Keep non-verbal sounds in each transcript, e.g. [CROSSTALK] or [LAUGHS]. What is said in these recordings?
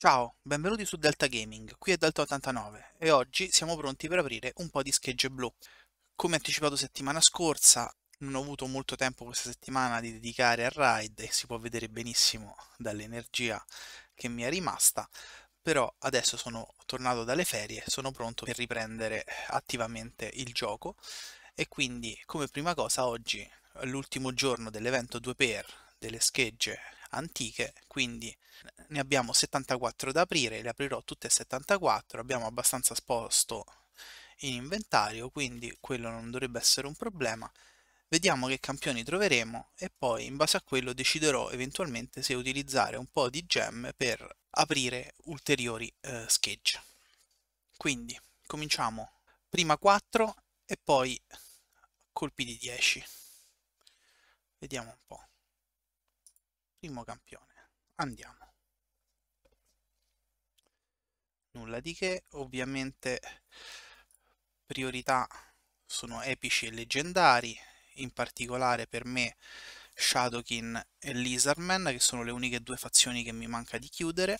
Ciao, benvenuti su Delta Gaming, qui è Delta89 e oggi siamo pronti per aprire un po' di schegge blu. Come anticipato settimana scorsa, non ho avuto molto tempo questa settimana di dedicare a Raid e si può vedere benissimo dall'energia che mi è rimasta, però adesso sono tornato dalle ferie, sono pronto per riprendere attivamente il gioco e quindi come prima cosa oggi, l'ultimo giorno dell'evento 2x delle schegge antiche, quindi ne abbiamo 74 da aprire, le aprirò tutte e 74, abbiamo abbastanza sposto in inventario, quindi quello non dovrebbe essere un problema. Vediamo che campioni troveremo e poi in base a quello deciderò eventualmente se utilizzare un po' di gemme per aprire ulteriori eh, schegge. Quindi cominciamo prima 4 e poi colpi di 10. Vediamo un po' primo campione andiamo nulla di che ovviamente priorità sono epici e leggendari in particolare per me Shadowkin e Lizardman che sono le uniche due fazioni che mi manca di chiudere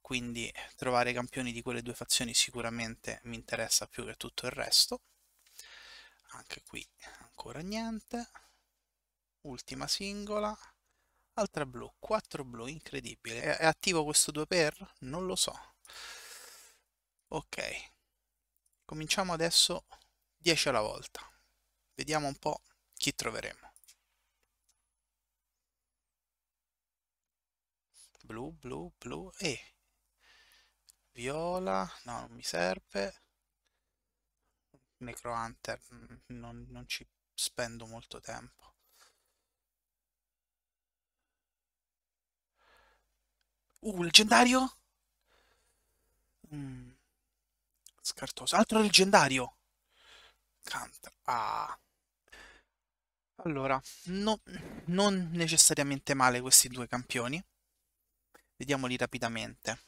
quindi trovare campioni di quelle due fazioni sicuramente mi interessa più che tutto il resto anche qui ancora niente ultima singola Altra blu, 4 blu, incredibile. È, attivo questo 2 per? Non lo so. Ok. Cominciamo adesso 10 alla volta. Vediamo un po' chi troveremo. Blu, blu, blu e viola, no, non mi serve. Necrohunter, non, non ci spendo molto tempo. Uh, leggendario? Mm. Scartoso. Altro leggendario. Canta. Ah. Allora, no, non necessariamente male questi due campioni. Vediamoli rapidamente.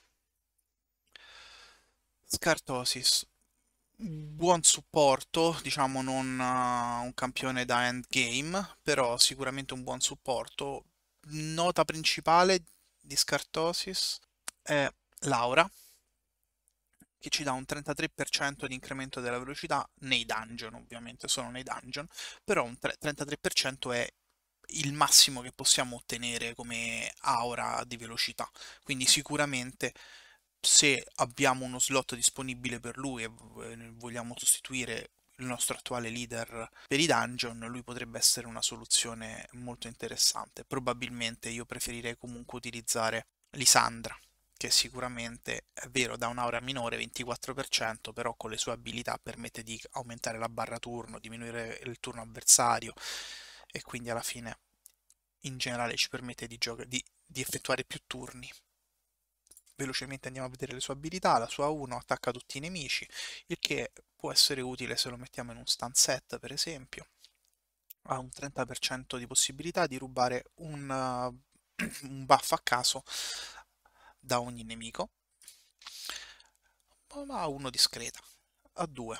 Scartosis. Buon supporto, diciamo non uh, un campione da endgame, però sicuramente un buon supporto. Nota principale Discartosis scartosis è Laura, che ci dà un 33% di incremento della velocità nei dungeon, ovviamente sono nei dungeon, però un 33% è il massimo che possiamo ottenere come aura di velocità, quindi sicuramente se abbiamo uno slot disponibile per lui e eh, vogliamo sostituire il nostro attuale leader per i dungeon, lui potrebbe essere una soluzione molto interessante. Probabilmente io preferirei comunque utilizzare Lisandra, che sicuramente è vero da un'aura minore 24%, però con le sue abilità permette di aumentare la barra turno, diminuire il turno avversario e quindi alla fine in generale ci permette di, di, di effettuare più turni velocemente andiamo a vedere le sue abilità, la sua 1 attacca tutti i nemici, il che può essere utile se lo mettiamo in un set, per esempio ha un 30% di possibilità di rubare un, uh, [CLEARS THROAT] un buff a caso da ogni nemico ma a 1 discreta a 2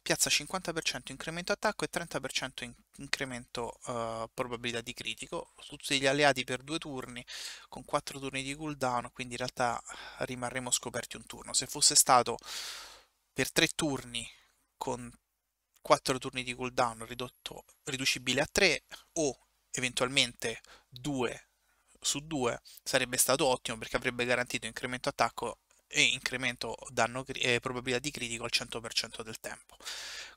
piazza 50% incremento attacco e 30% in incremento uh, probabilità di critico su tutti gli alleati per due turni con 4 turni di cooldown quindi in realtà rimarremo scoperti un turno se fosse stato per tre turni con 4 turni di cooldown ridotto, riducibile a 3 o eventualmente 2 su 2 sarebbe stato ottimo perché avrebbe garantito incremento attacco e incremento danno e eh, probabilità di critico al 100% del tempo.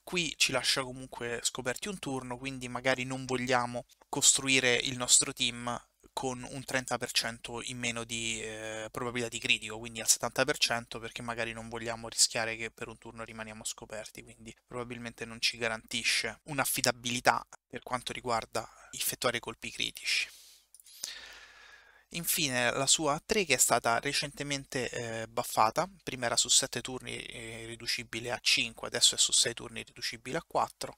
Qui ci lascia comunque scoperti un turno, quindi magari non vogliamo costruire il nostro team con un 30% in meno di eh, probabilità di critico, quindi al 70% perché magari non vogliamo rischiare che per un turno rimaniamo scoperti, quindi probabilmente non ci garantisce un'affidabilità per quanto riguarda effettuare colpi critici. Infine la sua A3 che è stata recentemente eh, buffata, prima era su 7 turni eh, riducibile a 5, adesso è su 6 turni riducibile a 4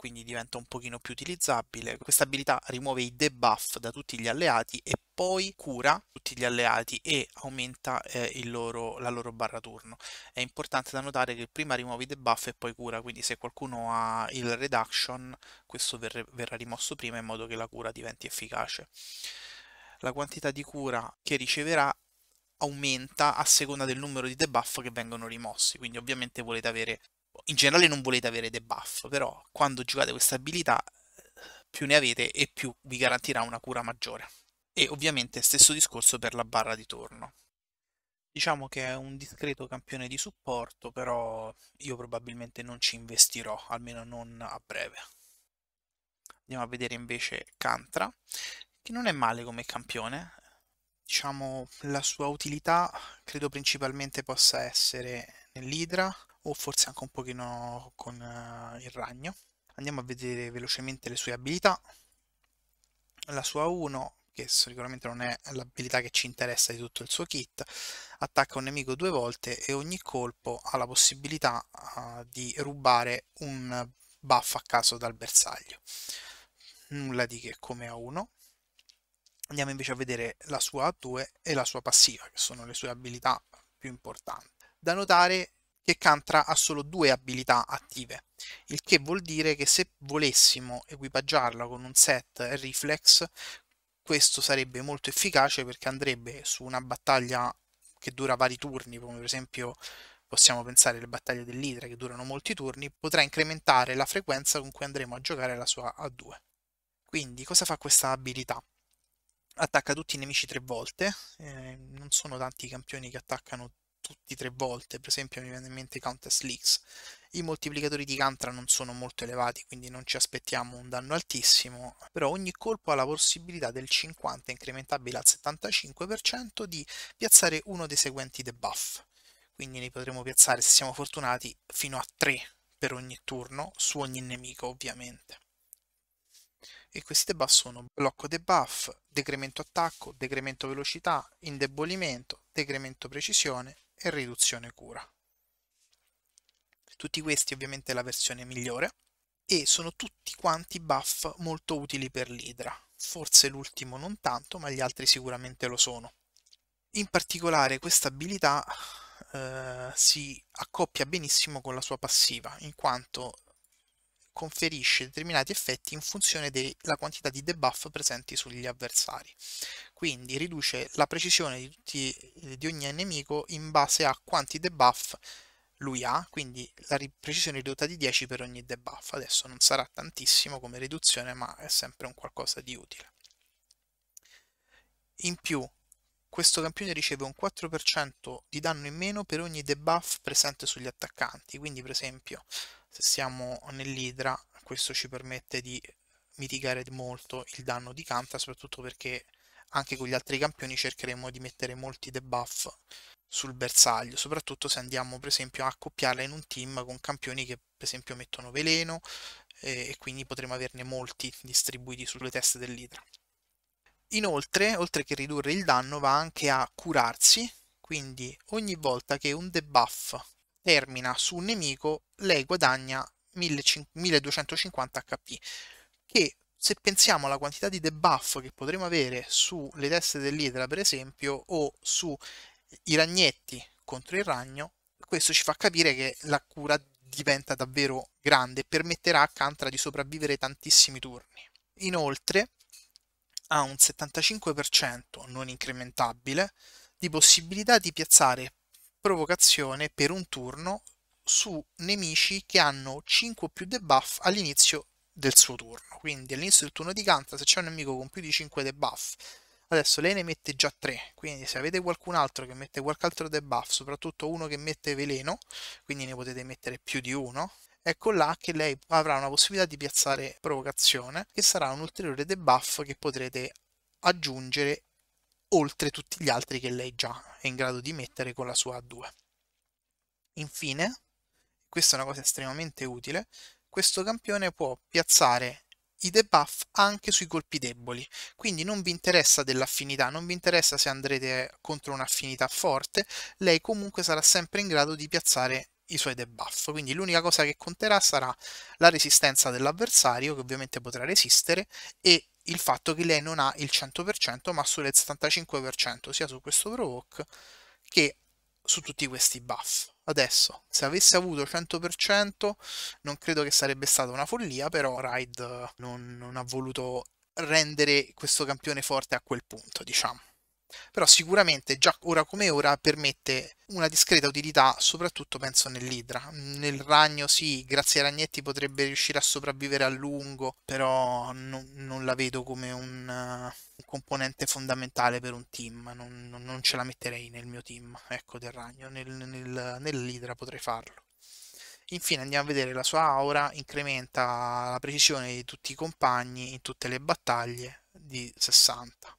quindi diventa un pochino più utilizzabile. Questa abilità rimuove i debuff da tutti gli alleati e poi cura tutti gli alleati e aumenta eh, loro, la loro barra turno. È importante da notare che prima rimuovi i debuff e poi cura, quindi se qualcuno ha il reduction questo ver verrà rimosso prima in modo che la cura diventi efficace. La quantità di cura che riceverà aumenta a seconda del numero di debuff che vengono rimossi, quindi ovviamente volete avere in generale non volete avere debuff, però quando giocate questa abilità più ne avete e più vi garantirà una cura maggiore. E ovviamente stesso discorso per la barra di torno. Diciamo che è un discreto campione di supporto, però io probabilmente non ci investirò, almeno non a breve. Andiamo a vedere invece Cantra, che non è male come campione. Diciamo la sua utilità credo principalmente possa essere nell'Idra, o forse anche un pochino con uh, il ragno. Andiamo a vedere velocemente le sue abilità. La sua 1, che sicuramente non è l'abilità che ci interessa di tutto il suo kit, attacca un nemico due volte e ogni colpo ha la possibilità uh, di rubare un buff a caso dal bersaglio. Nulla di che come A1. Andiamo invece a vedere la sua A2 e la sua passiva, che sono le sue abilità più importanti. Da notare che Cantra ha solo due abilità attive, il che vuol dire che se volessimo equipaggiarla con un set Reflex, questo sarebbe molto efficace perché andrebbe su una battaglia che dura vari turni, come per esempio possiamo pensare alle battaglie dell'Idra che durano molti turni, potrà incrementare la frequenza con cui andremo a giocare la sua A2. Quindi cosa fa questa abilità? Attacca tutti i nemici tre volte, eh, non sono tanti i campioni che attaccano tutti tre volte, per esempio mi viene in mente Countess Leaks. I moltiplicatori di Cantra non sono molto elevati, quindi non ci aspettiamo un danno altissimo, però ogni colpo ha la possibilità del 50 incrementabile al 75% di piazzare uno dei seguenti debuff. Quindi ne potremo piazzare, se siamo fortunati, fino a 3 per ogni turno, su ogni nemico ovviamente. E questi debuff sono blocco debuff, decremento attacco, decremento velocità, indebolimento, decremento precisione e riduzione cura. Tutti questi ovviamente è la versione migliore e sono tutti quanti buff molto utili per l'Idra. Forse l'ultimo non tanto, ma gli altri sicuramente lo sono. In particolare questa abilità eh, si accoppia benissimo con la sua passiva, in quanto conferisce determinati effetti in funzione della quantità di debuff presenti sugli avversari. Quindi riduce la precisione di, tutti, eh, di ogni nemico in base a quanti debuff lui ha, quindi la precisione ridotta di 10 per ogni debuff. Adesso non sarà tantissimo come riduzione, ma è sempre un qualcosa di utile. In più, questo campione riceve un 4% di danno in meno per ogni debuff presente sugli attaccanti, quindi per esempio se siamo nell'idra questo ci permette di mitigare molto il danno di Kanta, soprattutto perché anche con gli altri campioni cercheremo di mettere molti debuff sul bersaglio, soprattutto se andiamo per esempio a accoppiarla in un team con campioni che per esempio mettono veleno eh, e quindi potremo averne molti distribuiti sulle teste dell'idra. Inoltre, oltre che ridurre il danno, va anche a curarsi, quindi ogni volta che un debuff termina su un nemico, lei guadagna 1250 HP, che se pensiamo alla quantità di debuff che potremo avere sulle teste dell'idra, per esempio, o sui ragnetti contro il ragno, questo ci fa capire che la cura diventa davvero grande e permetterà a Cantra di sopravvivere tantissimi turni. Inoltre ha un 75% non incrementabile di possibilità di piazzare provocazione per un turno su nemici che hanno 5 o più debuff all'inizio del suo turno. Quindi all'inizio del turno di Canta, se c'è un nemico con più di 5 debuff, adesso lei ne mette già 3, quindi se avete qualcun altro che mette qualche altro debuff, soprattutto uno che mette veleno, quindi ne potete mettere più di uno, ecco là che lei avrà una possibilità di piazzare provocazione, che sarà un ulteriore debuff che potrete aggiungere oltre tutti gli altri che lei già è in grado di mettere con la sua A2. Infine, questa è una cosa estremamente utile, questo campione può piazzare i debuff anche sui colpi deboli, quindi non vi interessa dell'affinità, non vi interessa se andrete contro un'affinità forte, lei comunque sarà sempre in grado di piazzare i suoi debuff, quindi l'unica cosa che conterà sarà la resistenza dell'avversario, che ovviamente potrà resistere, e il fatto che lei non ha il 100% ma solo il 75% sia su questo provoke che su tutti questi buff. Adesso, se avesse avuto 100% non credo che sarebbe stata una follia, però Raid non, non ha voluto rendere questo campione forte a quel punto, diciamo però sicuramente già ora come ora permette una discreta utilità, soprattutto penso nell'idra. Nel ragno sì, grazie ai ragnetti potrebbe riuscire a sopravvivere a lungo, però no, non la vedo come un, uh, un, componente fondamentale per un team, non, non, ce la metterei nel mio team, ecco, del ragno, nel, nel, nell'idra potrei farlo. Infine andiamo a vedere la sua aura, incrementa la precisione di tutti i compagni in tutte le battaglie di 60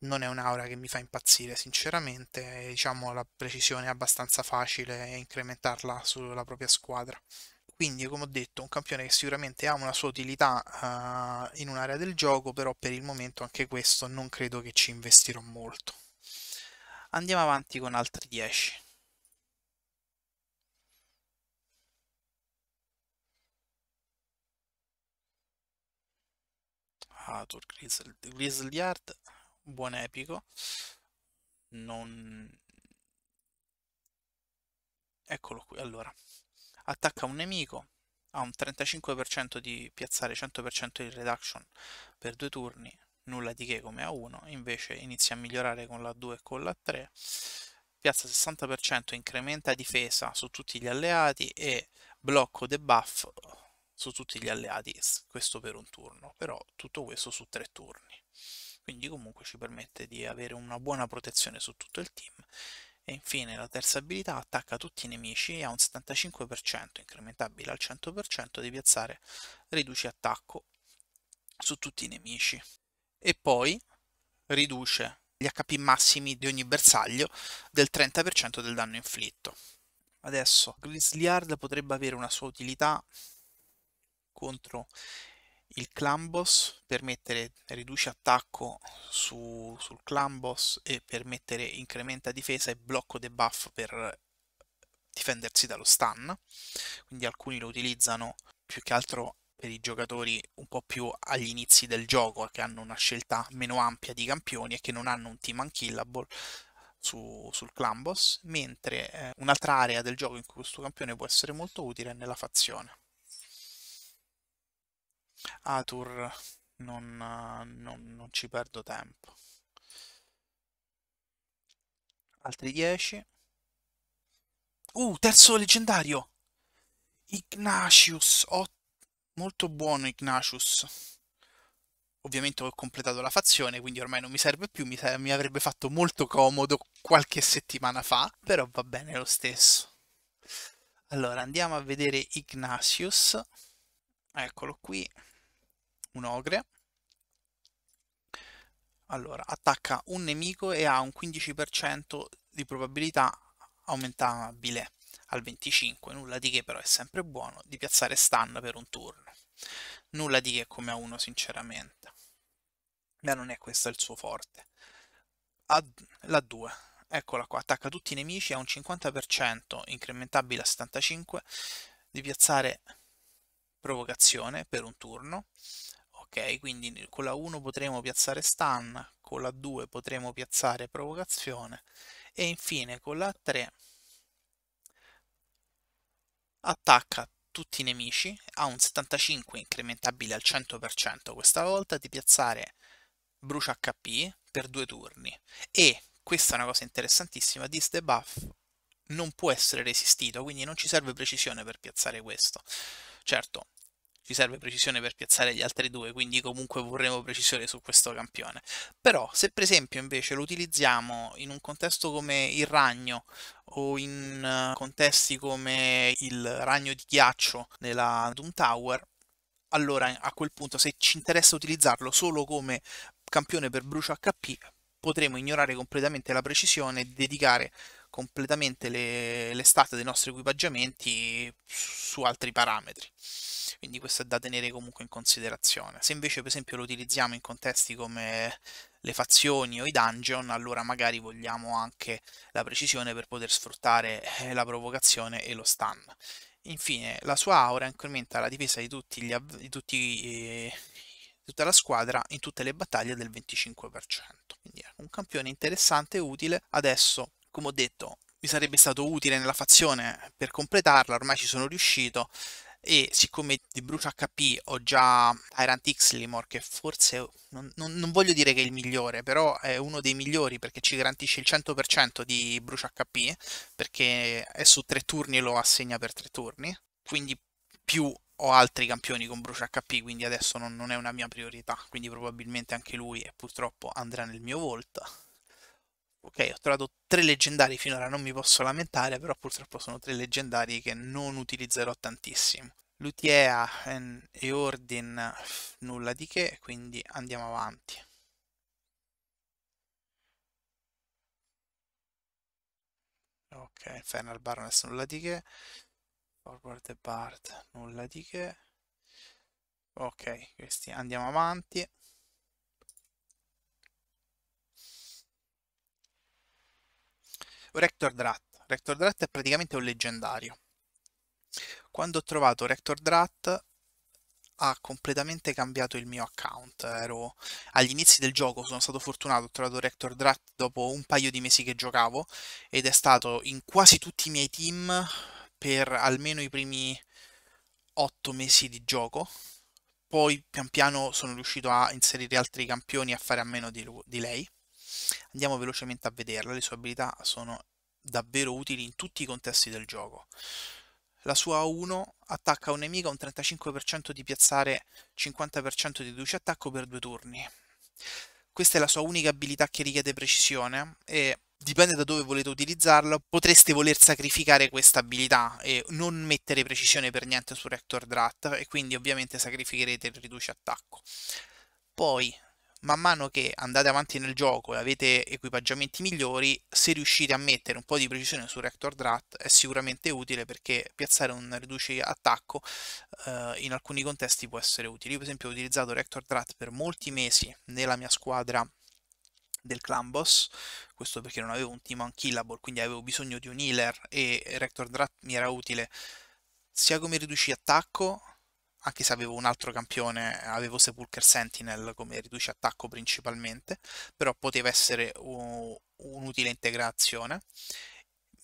non è un'aura che mi fa impazzire sinceramente, diciamo la precisione è abbastanza facile incrementarla sulla propria squadra. Quindi come ho detto un campione che sicuramente ha una sua utilità uh, in un'area del gioco, però per il momento anche questo non credo che ci investirò molto. Andiamo avanti con altri 10. Ah, Grizzly Yard buon epico. Non... Eccolo qui, allora. Attacca un nemico, ha un 35% di piazzare 100% di reduction per due turni, nulla di che come a 1, invece inizia a migliorare con la 2 e con la 3. Piazza 60%, incrementa difesa su tutti gli alleati e blocco debuff su tutti gli alleati, questo per un turno, però tutto questo su tre turni quindi comunque ci permette di avere una buona protezione su tutto il team e infine la terza abilità attacca tutti i nemici e ha un 75% incrementabile al 100% di piazzare riduce attacco su tutti i nemici e poi riduce gli HP massimi di ogni bersaglio del 30% del danno inflitto. Adesso Grizzly Hard potrebbe avere una sua utilità contro il clan boss per mettere riduce attacco su, sul clan boss e per mettere incrementa difesa e blocco debuff per difendersi dallo stun. Quindi alcuni lo utilizzano più che altro per i giocatori un po' più agli inizi del gioco, che hanno una scelta meno ampia di campioni e che non hanno un team unkillable su, sul clan boss, mentre eh, un'altra area del gioco in cui questo campione può essere molto utile è nella fazione. Atur non, non, non ci perdo tempo. Altri 10. Uh, terzo leggendario! Ignatius, oh, molto buono Ignatius. Ovviamente ho completato la fazione, quindi ormai non mi serve più, mi, serve, mi avrebbe fatto molto comodo qualche settimana fa, però va bene lo stesso. Allora, andiamo a vedere Ignatius. Eccolo qui un ogre. Allora, attacca un nemico e ha un 15% di probabilità aumentabile al 25, nulla di che però è sempre buono, di piazzare stun per un turno. Nulla di che come a uno sinceramente. Ma non è questo il suo forte. A, la 2, eccola qua, attacca tutti i nemici, ha un 50% incrementabile a 75, di piazzare provocazione per un turno ok? Quindi con la 1 potremo piazzare stun, con la 2 potremo piazzare provocazione e infine con la 3 attacca tutti i nemici, ha un 75 incrementabile al 100% questa volta, di piazzare brucia HP per due turni e questa è una cosa interessantissima, this debuff non può essere resistito, quindi non ci serve precisione per piazzare questo. Certo, ci serve precisione per piazzare gli altri due, quindi comunque vorremmo precisione su questo campione. Però se per esempio invece lo utilizziamo in un contesto come il ragno o in eh, contesti come il ragno di ghiaccio nella Doom Tower, allora a quel punto se ci interessa utilizzarlo solo come campione per brucio HP potremo ignorare completamente la precisione e dedicare completamente l'estate le dei nostri equipaggiamenti su altri parametri quindi questo è da tenere comunque in considerazione. Se invece per esempio lo utilizziamo in contesti come le fazioni o i dungeon, allora magari vogliamo anche la precisione per poter sfruttare eh, la provocazione e lo stun. Infine, la sua aura incrementa la difesa di, tutti gli di tutti, eh, tutta la squadra in tutte le battaglie del 25%. Quindi è un campione interessante e utile. Adesso come ho detto, mi sarebbe stato utile nella fazione per completarla, ormai ci sono riuscito e siccome di brucio HP ho già Tyrant Xlimor che forse non, non, non, voglio dire che è il migliore però è uno dei migliori perché ci garantisce il 100% di brucio HP perché è su tre turni e lo assegna per tre turni quindi più ho altri campioni con brucio HP quindi adesso non, non è una mia priorità quindi probabilmente anche lui purtroppo andrà nel mio volto ok, ho trovato tre leggendari finora, non mi posso lamentare, però purtroppo sono tre leggendari che non utilizzerò tantissimo. Lutea e Ordin nulla di che, quindi andiamo avanti. Ok, Infernal Baroness nulla di che. Forward the Bard nulla di che. Ok, questi andiamo avanti. Rector Drat. Rector Drat è praticamente un leggendario. Quando ho trovato Rector Drat ha completamente cambiato il mio account. Ero agli inizi del gioco, sono stato fortunato, ho trovato Rector Drat dopo un paio di mesi che giocavo ed è stato in quasi tutti i miei team per almeno i primi 8 mesi di gioco. Poi pian piano sono riuscito a inserire altri campioni e a fare a meno di, lui, di lei. Andiamo velocemente a vederla, le sue abilità sono davvero utili in tutti i contesti del gioco. La sua A1 attacca un nemico a un 35% di piazzare 50% di duce attacco per due turni. Questa è la sua unica abilità che richiede precisione e dipende da dove volete utilizzarla, potreste voler sacrificare questa abilità e non mettere precisione per niente su Rector Drat e quindi ovviamente sacrificherete il riduce attacco. Poi man mano che andate avanti nel gioco e avete equipaggiamenti migliori, se riuscite a mettere un po' di precisione sul reactor drat è sicuramente utile perché piazzare un reduce attacco eh, in alcuni contesti può essere utile. Io per esempio ho utilizzato reactor drat per molti mesi nella mia squadra del clan boss, questo perché non avevo un team unkillable, quindi avevo bisogno di un healer e reactor drat mi era utile sia come riduci attacco anche se avevo un altro campione, avevo Sepulcher Sentinel come riduce attacco principalmente, però poteva essere un'utile integrazione.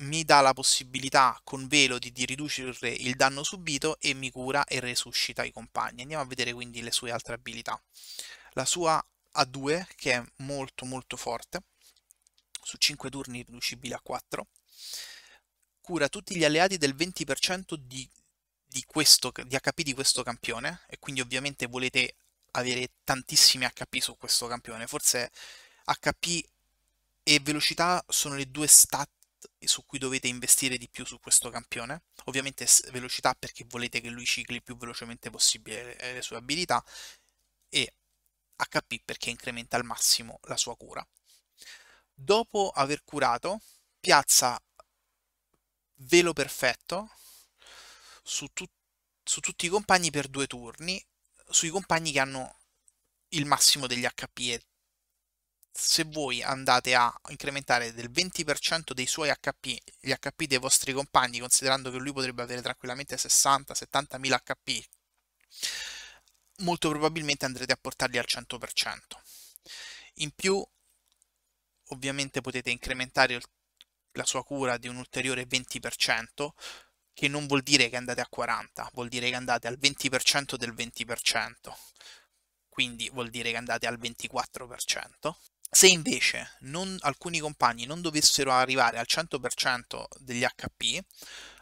Mi dà la possibilità con Velo di, di riducere il danno subito e mi cura e resuscita i compagni. Andiamo a vedere quindi le sue altre abilità. La sua A2, che è molto molto forte, su 5 turni riducibile a 4, cura tutti gli alleati del 20% di di, questo, di HP di questo campione e quindi ovviamente volete avere tantissimi HP su questo campione. Forse HP e velocità sono le due stat su cui dovete investire di più su questo campione. Ovviamente velocità perché volete che lui cicli più velocemente possibile le eh, sue abilità e HP perché incrementa al massimo la sua cura. Dopo aver curato, piazza velo perfetto su, tu- su tutti i compagni per due turni, sui compagni che hanno il massimo degli HP. Se voi andate a incrementare del 20% dei suoi HP, gli HP dei vostri compagni, considerando che lui potrebbe avere tranquillamente 60-70 mila HP, molto probabilmente andrete a portarli al 100%. In più, ovviamente potete incrementare la sua cura di un ulteriore 20%, che non vuol dire che andate a 40, vuol dire che andate al 20% del 20%, quindi vuol dire che andate al 24%. Se invece non, alcuni compagni non dovessero arrivare al 100% degli HP,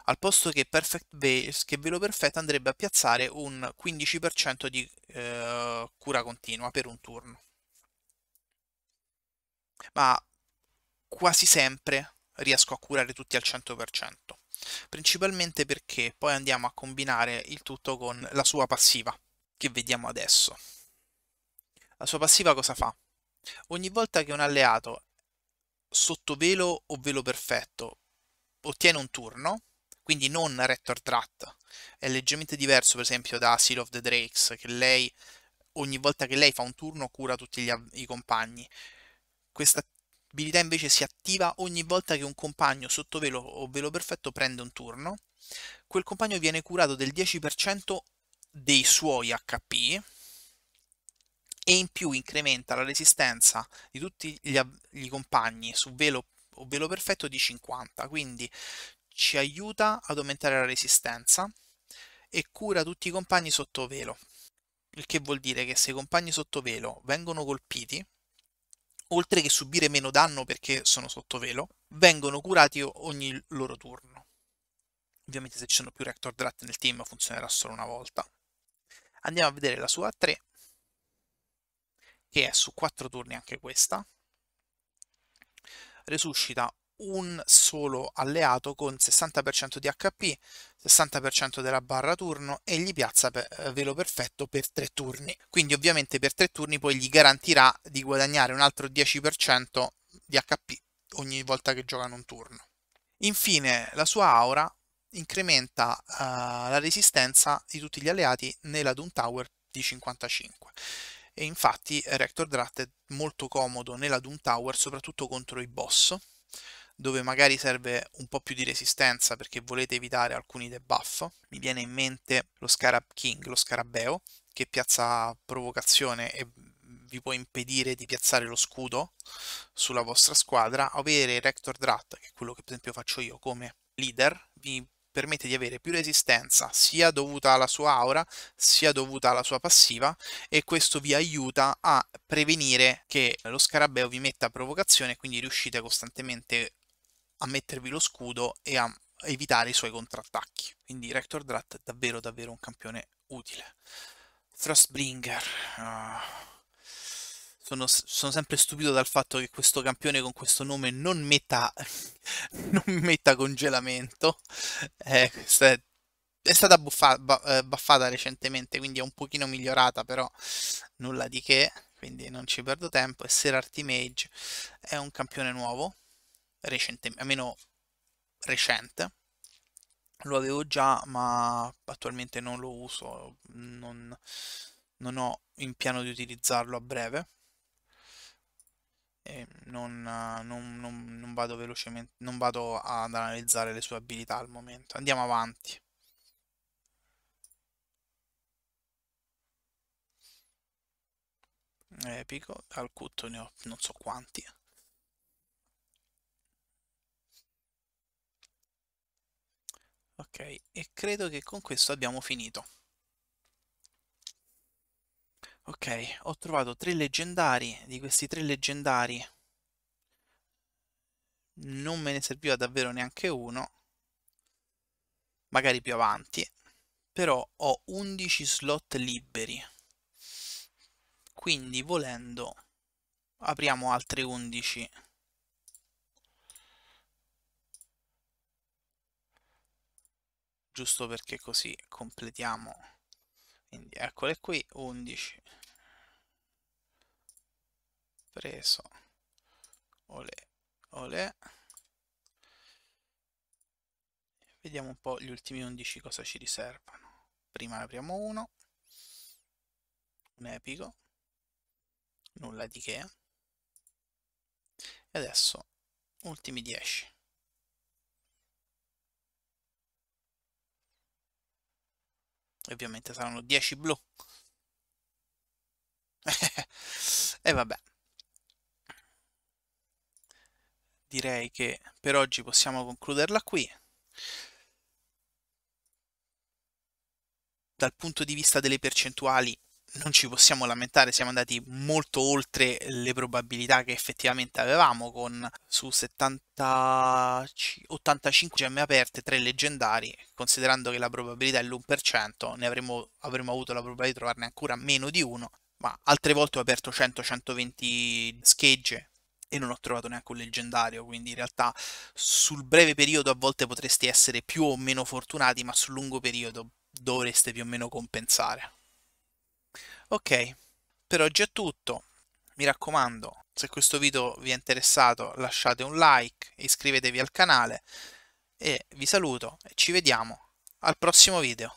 al posto che, perfect base, che velo perfetto andrebbe a piazzare un 15% di eh, cura continua per un turno. Ma quasi sempre riesco a curare tutti al 100% principalmente perché poi andiamo a combinare il tutto con la sua passiva, che vediamo adesso. La sua passiva cosa fa? Ogni volta che un alleato sotto velo o velo perfetto ottiene un turno, quindi non Rector Drat, è leggermente diverso per esempio da Seal of the Drakes, che lei ogni volta che lei fa un turno cura tutti gli, i compagni. Questa Abilità invece si attiva ogni volta che un compagno sotto velo o velo perfetto prende un turno. Quel compagno viene curato del 10% dei suoi HP e in più incrementa la resistenza di tutti gli, gli compagni su velo o velo perfetto di 50, quindi ci aiuta ad aumentare la resistenza e cura tutti i compagni sotto velo. Il che vuol dire che se i compagni sotto velo vengono colpiti, oltre che subire meno danno perché sono sotto velo, vengono curati ogni loro turno. Ovviamente se ci sono più reactor drat nel team funzionerà solo una volta. Andiamo a vedere la sua A3, che è su 4 turni anche questa. Resuscita un solo alleato con 60% di HP, 60% della barra turno e gli piazza eh, velo perfetto per tre turni. Quindi ovviamente per tre turni poi gli garantirà di guadagnare un altro 10% di HP ogni volta che giocano un turno. Infine la sua aura incrementa uh, la resistenza di tutti gli alleati nella Doom Tower di 55 e infatti Rector Drat è molto comodo nella Doom Tower soprattutto contro i boss dove magari serve un po' più di resistenza perché volete evitare alcuni debuff. Mi viene in mente lo Scarab King, lo Scarabeo, che piazza provocazione e vi può impedire di piazzare lo scudo sulla vostra squadra. Avere Rector Drat, che è quello che per esempio faccio io come leader, vi permette di avere più resistenza sia dovuta alla sua aura sia dovuta alla sua passiva e questo vi aiuta a prevenire che lo scarabeo vi metta a provocazione quindi riuscite costantemente a mettervi lo scudo e a evitare i suoi contrattacchi. Quindi Rector Drat è davvero davvero un campione utile. Frostbringer. Uh... Ah, sono, sono, sempre stupito dal fatto che questo campione con questo nome non metta, [LAUGHS] non metta congelamento. Eh, è, è, stata buffa, eh, buffata recentemente, quindi è un pochino migliorata, però nulla di che, quindi non ci perdo tempo. E Serar Artimage è un campione nuovo, recentemente, almeno recente. Lo avevo già, ma attualmente non lo uso, non, non ho in piano di utilizzarlo a breve. Non, non, non, non, vado velocemente, non vado ad analizzare le sue abilità al momento. Andiamo avanti. Epico, al cutto ne ho non so quanti. Ok, e credo che con questo abbiamo finito. Ok, ho trovato tre leggendari, di questi tre leggendari non me ne serviva davvero neanche uno, magari più avanti, però ho 11 slot liberi, quindi volendo apriamo altri 11 slot. giusto perché così completiamo quindi eccole qui 11 preso olè olè vediamo un po' gli ultimi 11 cosa ci riservano prima ne apriamo uno un epico nulla di che e adesso ultimi 10 ovviamente saranno 10 blu. [LAUGHS] e vabbè. Direi che per oggi possiamo concluderla qui. Dal punto di vista delle percentuali non ci possiamo lamentare, siamo andati molto oltre le probabilità che effettivamente avevamo con su 70, 85 gemme aperte, 3 leggendari, considerando che la probabilità è l'1%, ne avremmo, avremmo avuto la probabilità di trovarne ancora meno di uno, ma altre volte ho aperto 100-120 schegge e non ho trovato neanche un leggendario, quindi in realtà sul breve periodo a volte potresti essere più o meno fortunati, ma sul lungo periodo dovreste più o meno compensare. Ok, per oggi è tutto. Mi raccomando, se questo video vi è interessato lasciate un like, iscrivetevi al canale e vi saluto e ci vediamo al prossimo video.